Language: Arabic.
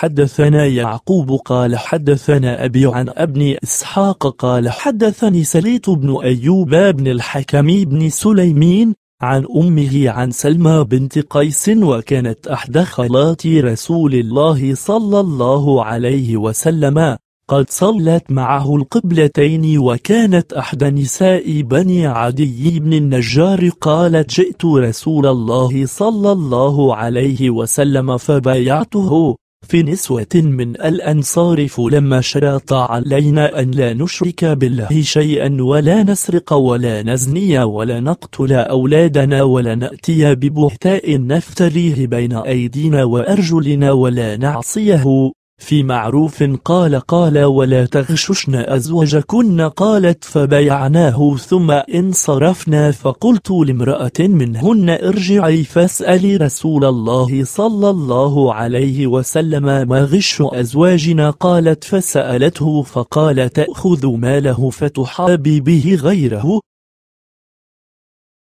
حدثنا يعقوب قال حدثنا أبي عن ابن إسحاق قال حدثني سليت بن أيوب بن الحكم بن سليمين عن أمه عن سلمى بنت قيس وكانت أحدى خالات رسول الله صلى الله عليه وسلم قد صلت معه القبلتين وكانت أحدى نساء بني عدي بن النجار قالت جئت رسول الله صلى الله عليه وسلم فبايعته في نسوة من الأنصار فلما شرط علينا أن لا نشرك بالله شيئا ولا نسرق ولا نزني ولا نقتل أولادنا ولا نأتي ببهتاء نفتريه بين أيدينا وأرجلنا ولا نعصيه في معروف قال قال ولا تغششن أزواجكن قالت فبيعناه ثم انصرفنا فقلت لامرأة منهن ارجعي فاسألي رسول الله صلى الله عليه وسلم ما غش أزواجنا قالت فسألته فقال تأخذ ماله فتحابي به غيره